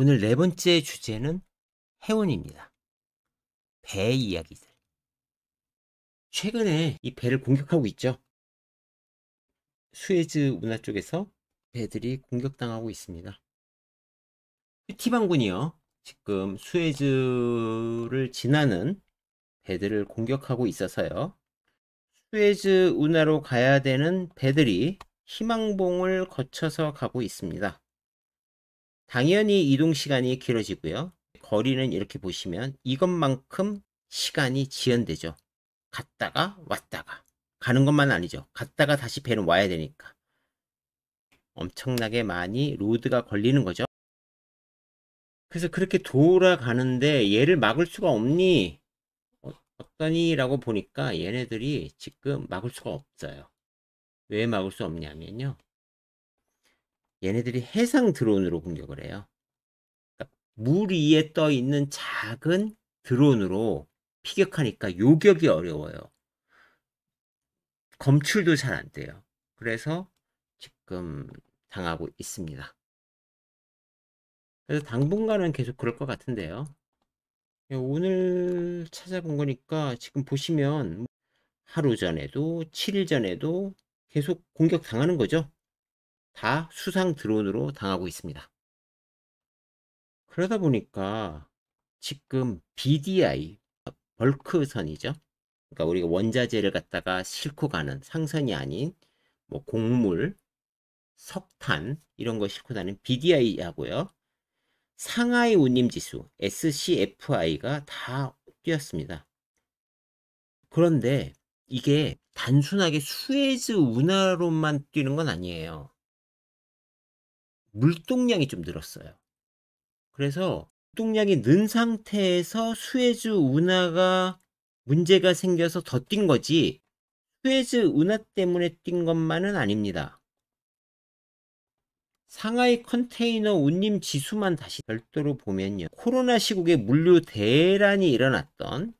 오늘 네 번째 주제는 해운입니다. 배 이야기들. 최근에 이 배를 공격하고 있죠. 수에즈 운하 쪽에서 배들이 공격당하고 있습니다. 그 티방군이요. 지금 수에즈를 지나는 배들을 공격하고 있어서요. 수에즈 운하로 가야 되는 배들이 희망봉을 거쳐서 가고 있습니다. 당연히 이동 시간이 길어지고요. 거리는 이렇게 보시면 이것만큼 시간이 지연되죠. 갔다가 왔다가 가는 것만 아니죠. 갔다가 다시 배는 와야 되니까 엄청나게 많이 로드가 걸리는 거죠. 그래서 그렇게 돌아가는데 얘를 막을 수가 없니? 어, 어떠니? 라고 보니까 얘네들이 지금 막을 수가 없어요. 왜 막을 수 없냐면요. 얘네들이 해상 드론으로 공격을 해요. 그러니까 물 위에 떠 있는 작은 드론으로 피격하니까 요격이 어려워요. 검출도 잘 안 돼요. 그래서 지금 당하고 있습니다. 그래서 당분간은 계속 그럴 것 같은데요. 예, 오늘 찾아본 거니까 지금 보시면 하루 전에도 7일 전에도 계속 공격 당하는 거죠. 다 수상 드론으로 당하고 있습니다. 그러다 보니까 지금 BDI, 어, 벌크선이죠. 그러니까 우리가 원자재를 갖다가 싣고 가는 상선이 아닌 뭐 곡물, 석탄 이런 거 싣고 다니는 BDI하고요. 상하이 운임 지수 SCFI가 다 뛰었습니다. 그런데 이게 단순하게 수에즈 운하로만 뛰는 건 아니에요. 물동량이 좀 늘었어요. 그래서 물동량이 는 상태에서 수에즈 운하가 문제가 생겨서 더 뛴 거지 수에즈 운하 때문에 뛴 것만은 아닙니다. 상하이 컨테이너 운임 지수만 다시 별도로 보면요. 코로나 시국에 물류 대란이 일어났던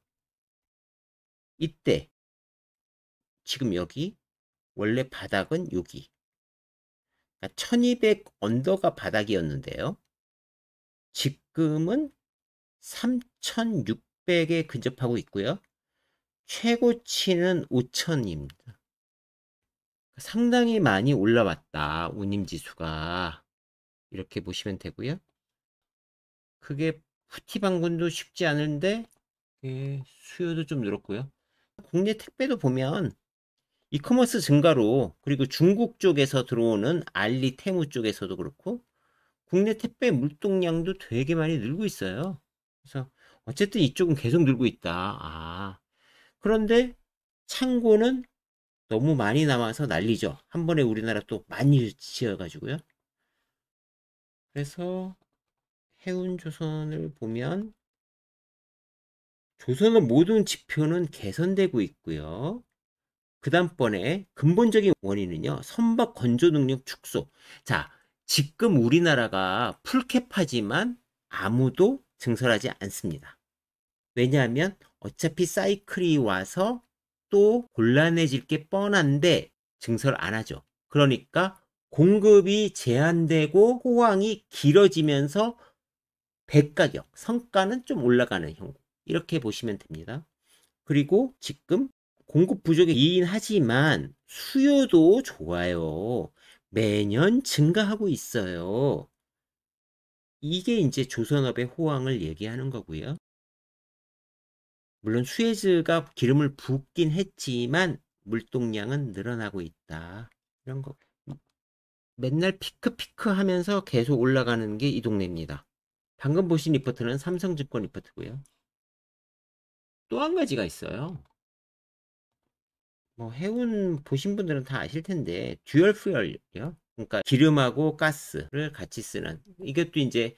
이때 지금 여기 원래 바닥은 여기 그러니까 1200 언더가 바닥이었는데요. 지금은 3600에 근접하고 있고요. 최고치는 5000입니다. 그러니까 상당히 많이 올라왔다. 운임 지수가. 이렇게 보시면 되고요. 그게 푸티방군도 쉽지 않은데 예, 수요도 좀 늘었고요. 국내 택배도 보면 이커머스 증가로 그리고 중국 쪽에서 들어오는 알리 테무 쪽에서도 그렇고 국내 택배 물동량도 되게 많이 늘고 있어요. 그래서 어쨌든 이쪽은 계속 늘고 있다. 아. 그런데 창고는 너무 많이 남아서 난리죠. 한 번에 우리나라 또 많이 지어가지고요. 그래서 해운조선을 보면 조선은 모든 지표는 개선되고 있고요. 그 다음번에 근본적인 원인은요. 선박 건조 능력 축소. 자, 지금 우리나라가 풀캡하지만 아무도 증설하지 않습니다. 왜냐하면 어차피 사이클이 와서 또 곤란해질 게 뻔한데 증설 안 하죠. 그러니까 공급이 제한되고 호황이 길어지면서 배가격, 성과는좀 올라가는 형국. 이렇게 보시면 됩니다. 그리고 지금 공급 부족에 이인하지만 수요도 좋아요. 매년 증가하고 있어요. 이게 이제 조선업의 호황을 얘기하는 거고요. 물론 수에즈가 기름을 붓긴 했지만 물동량은 늘어나고 있다. 이런 거. 맨날 피크피크 하면서 계속 올라가는 게 이 동네입니다. 방금 보신 리포트는 삼성증권 리포트고요. 또 한 가지가 있어요. 뭐 해운 보신 분들은 다 아실 텐데 듀얼 퓨얼이요. 그러니까 기름하고 가스를 같이 쓰는 이것도 이제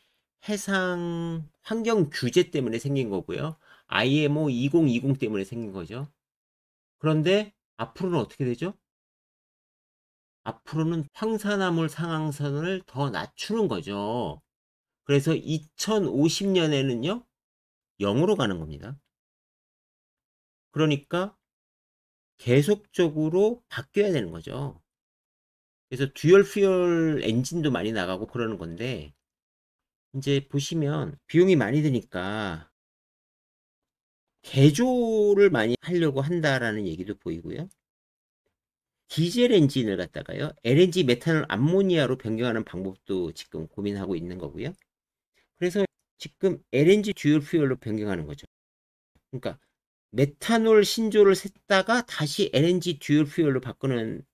해상 환경 규제 때문에 생긴 거고요. IMO 2020 때문에 생긴 거죠. 그런데 앞으로는 어떻게 되죠? 앞으로는 황산화물 상황선을 더 낮추는 거죠. 그래서 2050년에는요, 0으로 가는 겁니다. 그러니까 계속적으로 바뀌어야 되는 거죠. 그래서 듀얼 퓨얼 엔진도 많이 나가고 그러는 건데 이제 보시면 비용이 많이 드니까 개조를 많이 하려고 한다라는 얘기도 보이고요. 디젤 엔진을 갖다가요. LNG 메탄을 암모니아로 변경하는 방법도 지금 고민하고 있는 거고요. 그래서 지금 LNG 듀얼 퓨얼로 변경하는 거죠. 그러니까 메탄올 신조를 샜다가 다시 LNG 듀얼 퓨얼로 바꾸는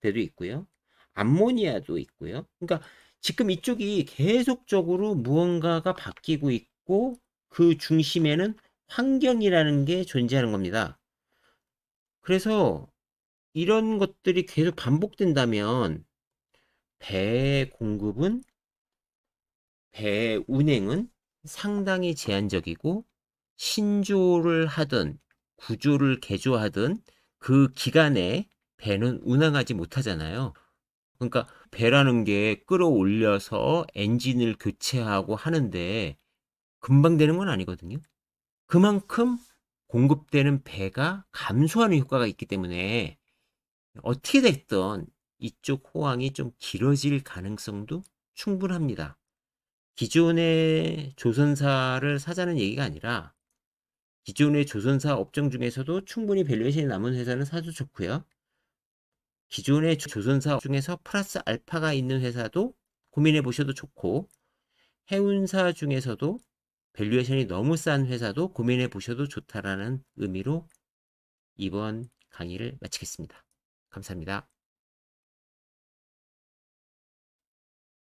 데도 있고요. 암모니아도 있고요. 그러니까 지금 이쪽이 계속적으로 무언가가 바뀌고 있고 그 중심에는 환경이라는 게 존재하는 겁니다. 그래서 이런 것들이 계속 반복된다면 배 공급은 배 운행은 상당히 제한적이고 신조를 하든 구조를 개조하든 그 기간에 배는 운항하지 못하잖아요. 그러니까 배라는 게 끌어올려서 엔진을 교체하고 하는데 금방 되는 건 아니거든요. 그만큼 공급되는 배가 감소하는 효과가 있기 때문에 어떻게 됐든 이쪽 호황이 좀 길어질 가능성도 충분합니다. 기존의 조선사를 사자는 얘기가 아니라 기존의 조선사 업종 중에서도 충분히 밸류에이션이 남은 회사는 사도 좋고요. 기존의 조선사 중에서 플러스 알파가 있는 회사도 고민해 보셔도 좋고 해운사 중에서도 밸류에이션이 너무 싼 회사도 고민해 보셔도 좋다라는 의미로 이번 강의를 마치겠습니다. 감사합니다.